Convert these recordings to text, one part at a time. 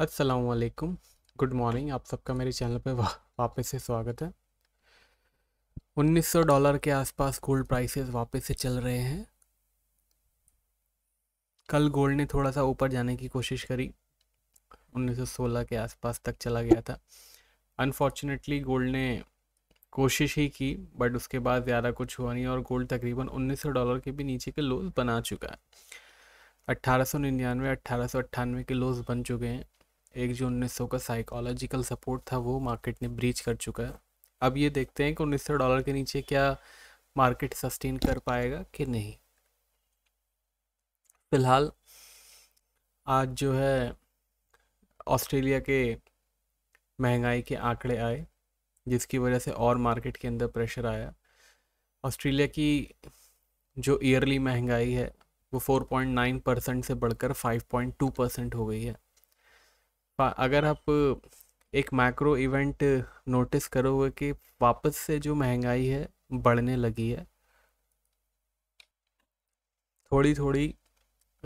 असलकुम good morning आप सबका मेरे चैनल पे वापस से स्वागत है 1900 डॉलर के आसपास गोल्ड प्राइसेस वापस से चल रहे हैं कल गोल्ड ने थोड़ा सा ऊपर जाने की कोशिश करी 1916 के आसपास तक चला गया था अनफॉर्चुनेटली गोल्ड ने कोशिश ही की बट उसके बाद ज़्यादा कुछ हुआ नहीं और गोल्ड तकरीबन 1900 डॉलर के भी नीचे के लोज बना चुका है अट्ठारह सौ निन्यानवे अट्ठारह सौ अट्ठानवे के लोज बन चुके हैं एक जो उन्नीस का साइकोलॉजिकल सपोर्ट था वो मार्केट ने ब्रीच कर चुका है अब ये देखते हैं कि उन्नीस डॉलर के नीचे क्या मार्केट सस्टेन कर पाएगा कि नहीं फिलहाल आज जो है ऑस्ट्रेलिया के महंगाई के आंकड़े आए जिसकी वजह से और मार्केट के अंदर प्रेशर आया ऑस्ट्रेलिया की जो ईयरली महंगाई है वो 4.9 परसेंट से बढ़कर 5.2 परसेंट हो गई है अगर आप एक मैक्रो इवेंट नोटिस करोगे कि वापस से जो महंगाई है बढ़ने लगी है थोड़ी थोड़ी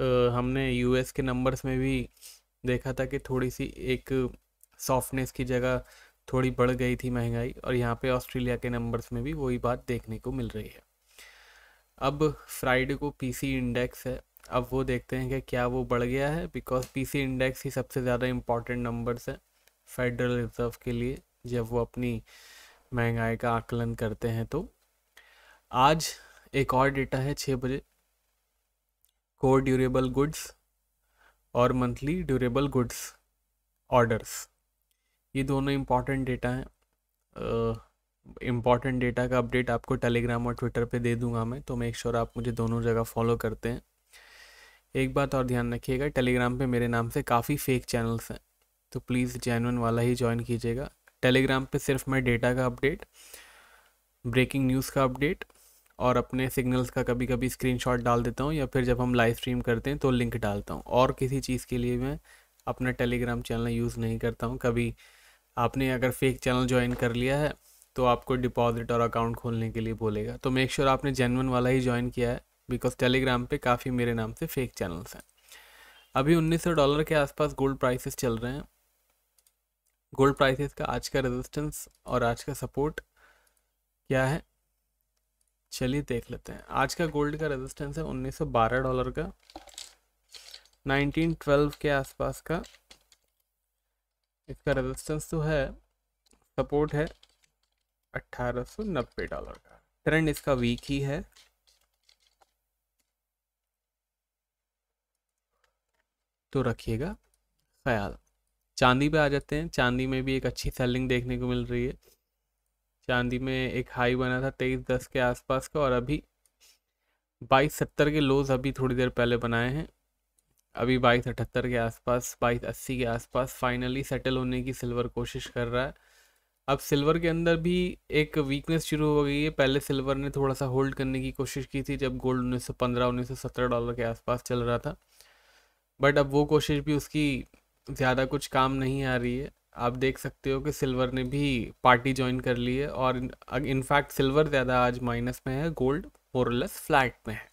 आ, हमने यूएस के नंबर्स में भी देखा था कि थोड़ी सी एक सॉफ्टनेस की जगह थोड़ी बढ़ गई थी महंगाई और यहाँ पे ऑस्ट्रेलिया के नंबर्स में भी वही बात देखने को मिल रही है अब फ्राइडे को पीसी इंडेक्स है अब वो देखते हैं कि क्या वो बढ़ गया है बिकॉज पीसी इंडेक्स ही सबसे ज़्यादा इम्पॉर्टेंट नंबर्स है फेडरल रिजर्व के लिए जब वो अपनी महंगाई का आकलन करते हैं तो आज एक और डेटा है छः बजे कोर ड्यूरेबल गुड्स और मंथली ड्यूरेबल गुड्स ऑर्डर्स ये दोनों इम्पॉर्टेंट डेटा हैं इम्पॉर्टेंट डेटा का अपडेट आपको टेलीग्राम और ट्विटर पे दे दूंगा मैं तो मेक श्योर sure आप मुझे दोनों जगह फॉलो करते हैं एक बात और ध्यान रखिएगा टेलीग्राम पे मेरे नाम से काफ़ी फेक चैनल्स हैं तो प्लीज़ जैनवन वाला ही ज्वाइन कीजिएगा टेलीग्राम पे सिर्फ मैं डेटा का अपडेट ब्रेकिंग न्यूज़ का अपडेट और अपने सिग्नल्स का कभी कभी स्क्रीनशॉट डाल देता हूँ या फिर जब हम लाइव स्ट्रीम करते हैं तो लिंक डालता हूँ और किसी चीज़ के लिए मैं अपना टेलीग्राम चैनल यूज़ नहीं करता हूँ कभी आपने अगर फेक चैनल ज्वाइन कर लिया है तो आपको डिपॉजिट और अकाउंट खोलने के लिए बोलेगा तो मेक श्योर sure आपने जेनवन वाला ही ज्वाइन किया है बिकॉज टेलीग्राम पे काफ़ी मेरे नाम से फेक चैनल्स हैं अभी 1900 डॉलर के आसपास गोल्ड प्राइसेस चल रहे हैं गोल्ड प्राइसेस का आज का रेजिस्टेंस और आज का सपोर्ट क्या है चलिए देख लेते हैं आज का गोल्ड का रेजिस्टेंस है 1912 डॉलर का 1912 के आसपास का इसका रेजिस्टेंस तो है सपोर्ट है नब्बे डॉलर का ट्रेंड इसका वीक ही है तो रखिएगा ख्याल चांदी पे आ जाते हैं चांदी में भी एक अच्छी सेलिंग देखने को मिल रही है चांदी में एक हाई बना था तेईस दस के आसपास का और अभी बाईस सत्तर के लोज अभी थोड़ी देर पहले बनाए हैं अभी बाईस अठहत्तर के आसपास बाईस अस्सी के आसपास फाइनली सेटल होने की सिल्वर कोशिश कर रहा है अब सिल्वर के अंदर भी एक वीकनेस शुरू हो गई है पहले सिल्वर ने थोड़ा सा होल्ड करने की कोशिश की थी जब गोल्ड 1915 1917 डॉलर के आसपास चल रहा था बट अब वो कोशिश भी उसकी ज़्यादा कुछ काम नहीं आ रही है आप देख सकते हो कि सिल्वर ने भी पार्टी ज्वाइन कर ली है और इनफैक्ट सिल्वर ज़्यादा आज माइनस में है गोल्ड मोरलेस फ्लैट में है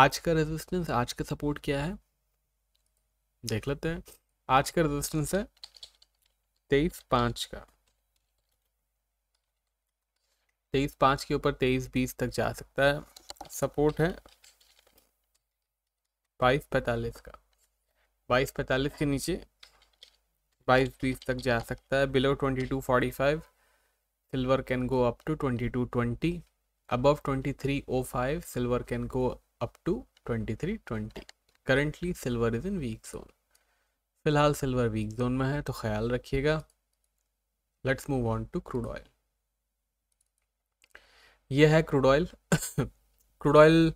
आज का रेजिस्टेंस आज का सपोर्ट क्या है देख लेते हैं आज का रेजिस्टेंस है तेईस पाँच का तेईस पाँच के ऊपर तेईस बीस तक जा सकता है सपोर्ट है बाईस पैंतालीस का बाईस पैंतालीस के नीचे बाईस बीस तक जा सकता है below twenty two forty five silver can go up to twenty two twenty above twenty three o five silver can go up to twenty three twenty currently silver is in weak zone फिलहाल silver weak zone में है तो ख्याल रखिएगा let's move on to crude oil यह है crude oil crude oil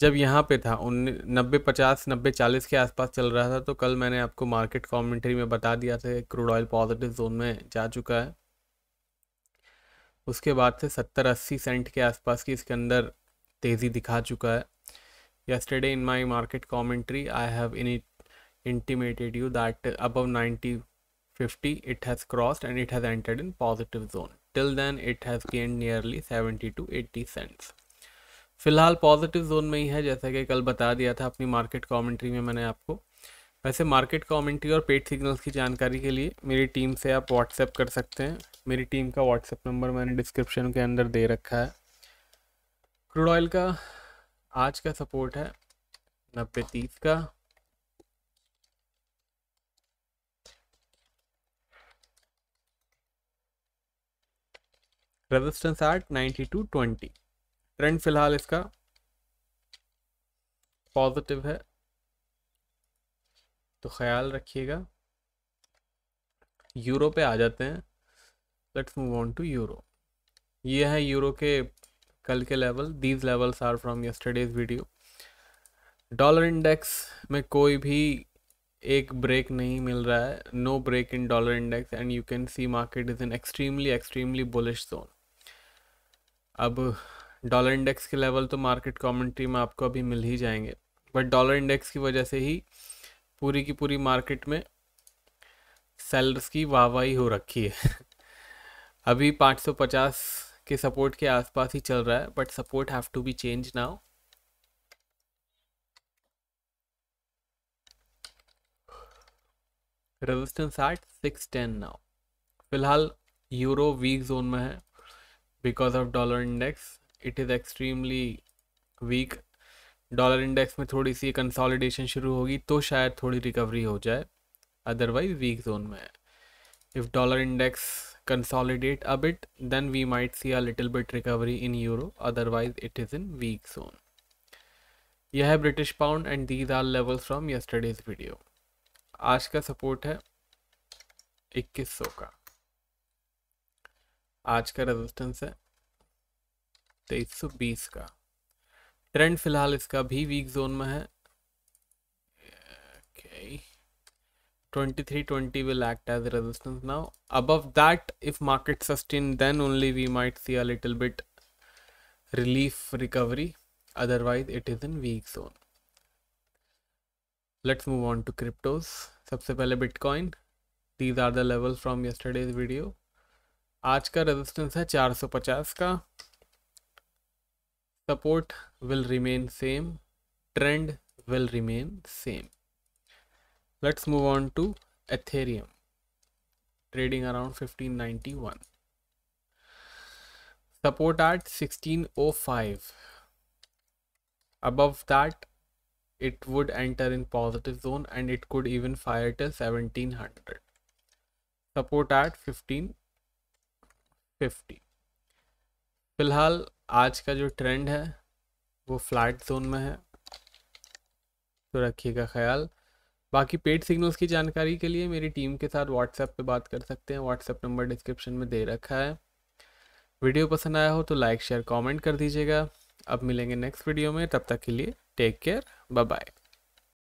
जब यहाँ पे था उन नब्बे पचास नब्बे चालीस के आसपास चल रहा था तो कल मैंने आपको मार्केट कॉमेंट्री में बता दिया था क्रूड ऑयल पॉजिटिव जोन में जा चुका है उसके बाद से सत्तर अस्सी सेंट के आसपास की इसके अंदर तेज़ी दिखा चुका है yesterday in my market commentary I have in it intimated you that अब ninety fifty it has crossed and it has entered in positive zone till then it has gained nearly seventy two eighty cents फ़िलहाल positive zone में ही है जैसा कि कल बता दिया था अपनी मार्केट कमेंट्री में मैंने आपको वैसे मार्केट कमेंट्री और पेड सिग्नल्स की जानकारी के लिए मेरी टीम से आप व्हाट्सएप कर सकते हैं मेरी टीम का व्हाट्सएप नंबर मैंने डिस्क्रिप्शन के अंदर दे रखा है क्रूड ऑयल का आज का सपोर्ट है नब्बे तीस का resistance at ninety two twenty trend फिलहाल इसका पॉजिटिव है तो ख्याल रखिएगा यूरो पे आ जाते हैं let's move on to euro ये है यूरो के कल के level these levels are from yesterday's video dollar index में कोई भी एक ब्रेक नहीं मिल रहा है no break in dollar index and you can see market is in extremely extremely bullish zone अब डॉलर इंडेक्स के लेवल तो मार्केट कमेंट्री में आपको अभी मिल ही जाएंगे बट डॉलर इंडेक्स की वजह से ही पूरी की पूरी मार्केट में सेलर्स की वाहवाही हो रखी है अभी 550 के सपोर्ट के आसपास ही चल रहा है but support have to be change now resistance at six ten now फिलहाल यूरो वीक जोन में है because of dollar index it is extremely weak dollar index में थोड़ी सी कंसोलिडेशन शुरू होगी तो शायद थोड़ी रिकवरी हो जाए अदरवाइज वीक जोन में है इफ़ डॉलर इंडेक्स कंसोलिडेट अब it then we might see a little bit recovery in euro otherwise it is in weak zone यह है British pound and these are level from yesterday's video आज का support है 2100 का आज का resistance है तेईस का ट्रेंड फिलहाल इसका भी वीक जोन में है twenty three twenty will act as resistance now above that if market sustain then only we might see a little bit relief recovery otherwise it is in weak zone let's move on to cryptos सबसे पहले bitcoin these are the level from yesterday's video आज का resistance है चार सौ पचास का support will remain same trend will remain same let's move on to ethereum trading around 1591 support at 1605 above that it would enter in positive zone and it could even fire till 1700 support at 1550 फिलहाल आज का जो trend है वो flat zone में है तो रखिएगा ख्याल बाकी पेड सिग्नल्स की जानकारी के लिए मेरी टीम के साथ व्हाट्सएप पे बात कर सकते हैं व्हाट्सएप नंबर डिस्क्रिप्शन में दे रखा है वीडियो पसंद आया हो तो लाइक शेयर कमेंट कर दीजिएगा अब मिलेंगे नेक्स्ट वीडियो में तब तक के लिए टेक केयर बाय बाय